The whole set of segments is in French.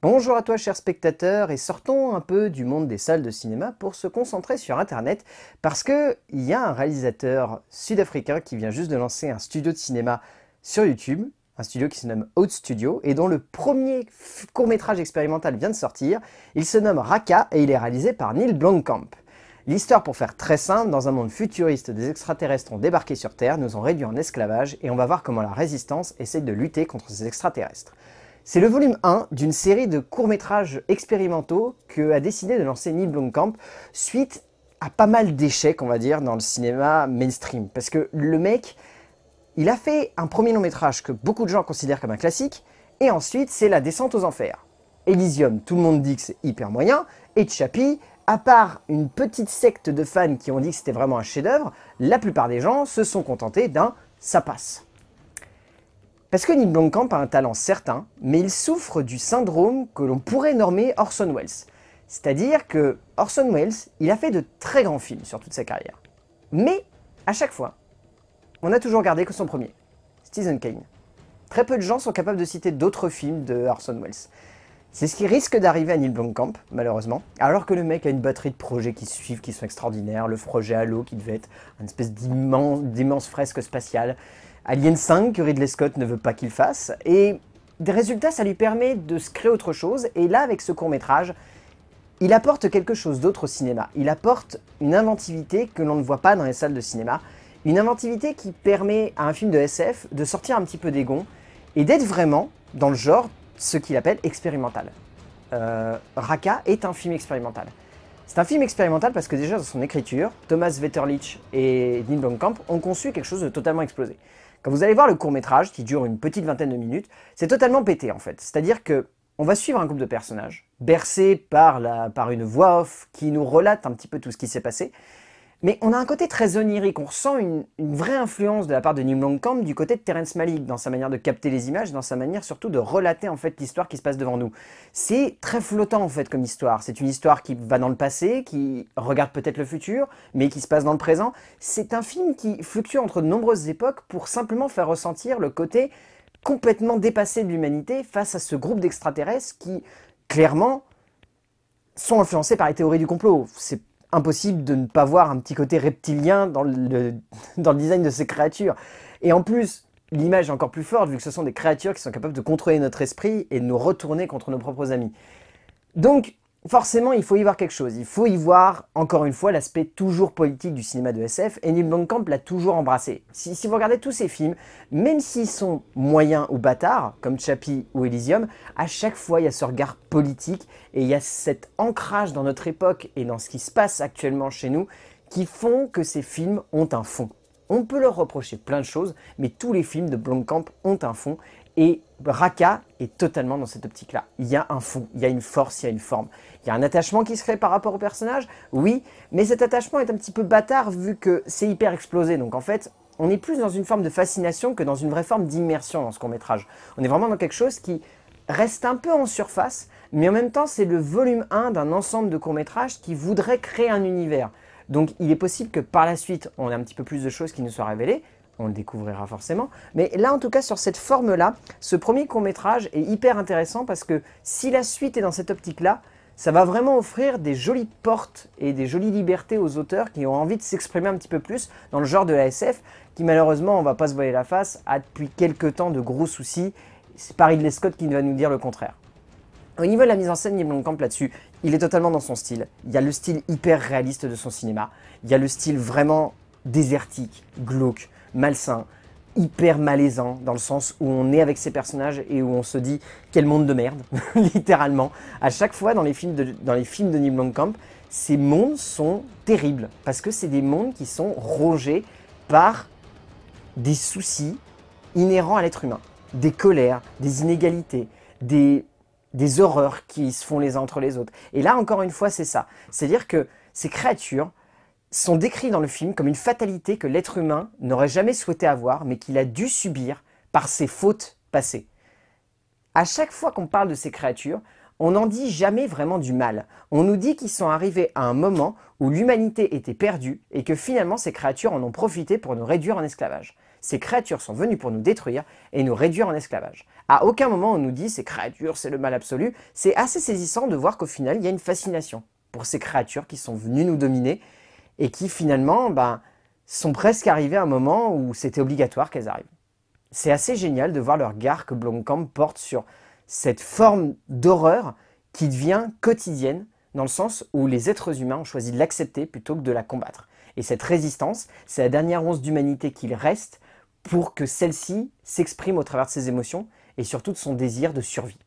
Bonjour à toi chers spectateurs et sortons un peu du monde des salles de cinéma pour se concentrer sur internet parce que il y a un réalisateur sud-africain qui vient juste de lancer un studio de cinéma sur YouTube, un studio qui se nomme Out Studio et dont le premier court-métrage expérimental vient de sortir. Il se nomme Raka et il est réalisé par Neil Blomkamp. L'histoire pour faire très simple, dans un monde futuriste, des extraterrestres ont débarqué sur Terre, nous ont réduits en esclavage et on va voir comment la résistance essaie de lutter contre ces extraterrestres. C'est le volume 1 d'une série de courts-métrages expérimentaux que a décidé de lancer Neil Blomkamp suite à pas mal d'échecs, on va dire, dans le cinéma mainstream. Parce que le mec, il a fait un premier long-métrage que beaucoup de gens considèrent comme un classique, et ensuite, c'est La descente aux enfers. Elysium, tout le monde dit que c'est hyper moyen, et Chappie, à part une petite secte de fans qui ont dit que c'était vraiment un chef-d'œuvre, la plupart des gens se sont contentés d'un ça passe. Parce que Neil Blomkamp a un talent certain, mais il souffre du syndrome que l'on pourrait nommer Orson Welles. C'est-à-dire que Orson Welles, il a fait de très grands films sur toute sa carrière. Mais, à chaque fois, on a toujours gardé que son premier, Stephen Kane. Très peu de gens sont capables de citer d'autres films de Orson Welles. C'est ce qui risque d'arriver à Neil Blomkamp, malheureusement. Alors que le mec a une batterie de projets qui suivent, qui sont extraordinaires. Le projet Halo, qui devait être une espèce d'immense fresque spatiale. Alien 5, que Ridley Scott ne veut pas qu'il fasse. Et des résultats, ça lui permet de se créer autre chose. Et là, avec ce court-métrage, il apporte quelque chose d'autre au cinéma. Il apporte une inventivité que l'on ne voit pas dans les salles de cinéma. Une inventivité qui permet à un film de SF de sortir un petit peu des gonds et d'être vraiment dans le genre ce qu'il appelle expérimental. Euh, Raka est un film expérimental. C'est un film expérimental parce que déjà dans son écriture, Thomas Wetterlich et Dean Blomkamp ont conçu quelque chose de totalement explosé. Quand vous allez voir le court métrage, qui dure une petite vingtaine de minutes, c'est totalement pété en fait. C'est-à-dire que on va suivre un groupe de personnages, bercés par, la, par une voix off qui nous relate un petit peu tout ce qui s'est passé, mais on a un côté très onirique, on ressent une, vraie influence de la part de Nim Kamp du côté de Terence Malik, dans sa manière de capter les images, dans sa manière surtout de relater en fait l'histoire qui se passe devant nous. C'est très flottant en fait comme histoire, c'est une histoire qui va dans le passé, qui regarde peut-être le futur, mais qui se passe dans le présent. C'est un film qui fluctue entre de nombreuses époques pour simplement faire ressentir le côté complètement dépassé de l'humanité face à ce groupe d'extraterrestres qui, clairement, sont influencés par les théories du complot. C'est impossible de ne pas voir un petit côté reptilien dans le, dans le design de ces créatures. Et en plus, l'image est encore plus forte vu que ce sont des créatures qui sont capables de contrôler notre esprit et de nous retourner contre nos propres amis. Donc, forcément, il faut y voir quelque chose. Il faut y voir, encore une fois, l'aspect toujours politique du cinéma de SF, et Neil Blomkamp l'a toujours embrassé. Si, vous regardez tous ces films, même s'ils sont moyens ou bâtards, comme Chappie ou Elysium, à chaque fois, il y a ce regard politique, et il y a cet ancrage dans notre époque et dans ce qui se passe actuellement chez nous, qui font que ces films ont un fond. On peut leur reprocher plein de choses, mais tous les films de Blomkamp ont un fond, et Raka est totalement dans cette optique-là. Il y a un fond, il y a une force, il y a une forme. Il y a un attachement qui se crée par rapport au personnage, oui, mais cet attachement est un petit peu bâtard vu que c'est hyper explosé. Donc en fait, on est plus dans une forme de fascination que dans une vraie forme d'immersion dans ce court-métrage. On est vraiment dans quelque chose qui reste un peu en surface, mais en même temps, c'est le volume 1 d'un ensemble de court métrages qui voudrait créer un univers. Donc il est possible que par la suite, on ait un petit peu plus de choses qui nous soient révélées, on le découvrira forcément. Mais là, en tout cas, sur cette forme-là, ce premier court-métrage est hyper intéressant parce que si la suite est dans cette optique-là, ça va vraiment offrir des jolies portes et des jolies libertés aux auteurs qui ont envie de s'exprimer un petit peu plus dans le genre de la SF, qui malheureusement, on va pas se voiler la face, a depuis quelques temps de gros soucis. C'est Paris de Lescott qui va nous dire le contraire. Au niveau de la mise en scène, Yves Camp là-dessus, il est totalement dans son style. Il y a le style hyper réaliste de son cinéma, il y a le style vraiment désertique, glauque, malsain, hyper malaisant, dans le sens où on est avec ces personnages et où on se dit quel monde de merde, littéralement. À chaque fois dans les films de, dans les films de Neil Blomkamp, ces mondes sont terribles, parce que c'est des mondes qui sont rongés par des soucis inhérents à l'être humain, des colères, des inégalités, des, des horreurs qui se font les uns entre les autres. Et là, encore une fois, c'est ça. C'est-à-dire que ces créatures sont décrits dans le film comme une fatalité que l'être humain n'aurait jamais souhaité avoir, mais qu'il a dû subir par ses fautes passées. À chaque fois qu'on parle de ces créatures, on n'en dit jamais vraiment du mal. On nous dit qu'ils sont arrivés à un moment où l'humanité était perdue et que finalement ces créatures en ont profité pour nous réduire en esclavage. Ces créatures sont venues pour nous détruire et nous réduire en esclavage. À aucun moment on nous dit ces créatures, c'est le mal absolu. C'est assez saisissant de voir qu'au final, il y a une fascination pour ces créatures qui sont venues nous dominer et qui finalement ben, sont presque arrivés à un moment où c'était obligatoire qu'elles arrivent. C'est assez génial de voir le regard que Blomkamp porte sur cette forme d'horreur qui devient quotidienne dans le sens où les êtres humains ont choisi de l'accepter plutôt que de la combattre. Et cette résistance, c'est la dernière once d'humanité qu'il reste pour que celle-ci s'exprime au travers de ses émotions et surtout de son désir de survie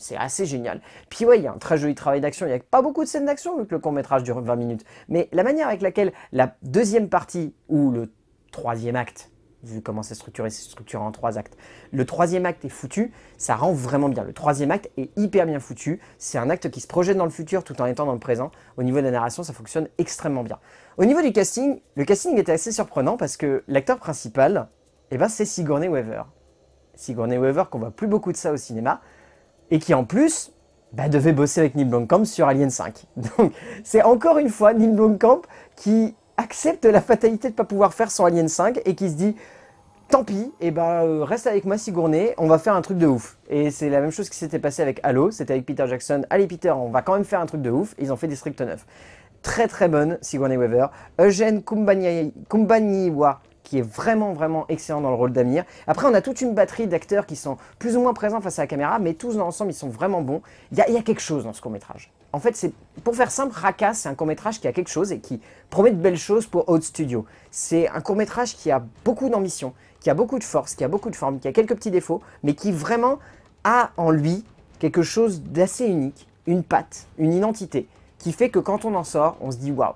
c'est assez génial. Puis ouais, il y a un très joli travail d'action, il n'y a pas beaucoup de scènes d'action vu que le court-métrage dure 20 minutes, mais la manière avec laquelle la deuxième partie, ou le troisième acte, vu comment c'est structuré, c'est structuré en trois actes. Le troisième acte est foutu, ça rend vraiment bien. Le troisième acte est hyper bien foutu, c'est un acte qui se projette dans le futur tout en étant dans le présent. Au niveau de la narration, ça fonctionne extrêmement bien. Au niveau du casting, le casting était assez surprenant parce que l'acteur principal, eh ben, c'est Sigourney Weaver. Sigourney Weaver qu'on voit plus beaucoup de ça au cinéma, et qui en plus bah, devait bosser avec Neil Blomkamp sur Alien 5. Donc c'est encore une fois Neil Blomkamp qui accepte la fatalité de ne pas pouvoir faire son Alien 5 et qui se dit tant pis, et eh ben, euh, reste avec moi Sigourney, on va faire un truc de ouf. Et c'est la même chose qui s'était passé avec Halo, c'était avec Peter Jackson, allez Peter, on va quand même faire un truc de ouf, et ils ont fait District 9. Très très bonne Sigourney Weaver, Eugene Kumbaniwa qui est vraiment vraiment excellent dans le rôle d'Amir. Après on a toute une batterie d'acteurs qui sont plus ou moins présents face à la caméra, mais tous dans l'ensemble ils sont vraiment bons. Il y, a quelque chose dans ce court métrage. En fait c'est pour faire simple, Raka c'est un court métrage qui a quelque chose et qui promet de belles choses pour Haute Studio. C'est un court métrage qui a beaucoup d'ambition, qui a beaucoup de force, qui a beaucoup de forme, qui a quelques petits défauts, mais qui vraiment a en lui quelque chose d'assez unique, une patte, une identité, qui fait que quand on en sort, on se dit waouh,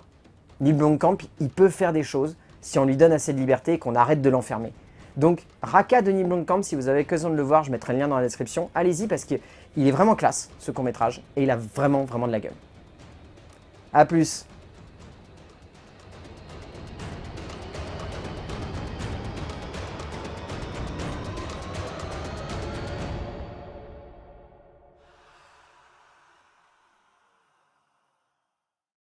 Neil Blomkamp, il peut faire des choses si on lui donne assez de liberté et qu'on arrête de l'enfermer. Donc, Raka Denis Blomkamp, si vous avez besoin de le voir, je mettrai le lien dans la description. Allez-y parce qu'il est vraiment classe, ce court-métrage, et il a vraiment, vraiment de la gueule. A plus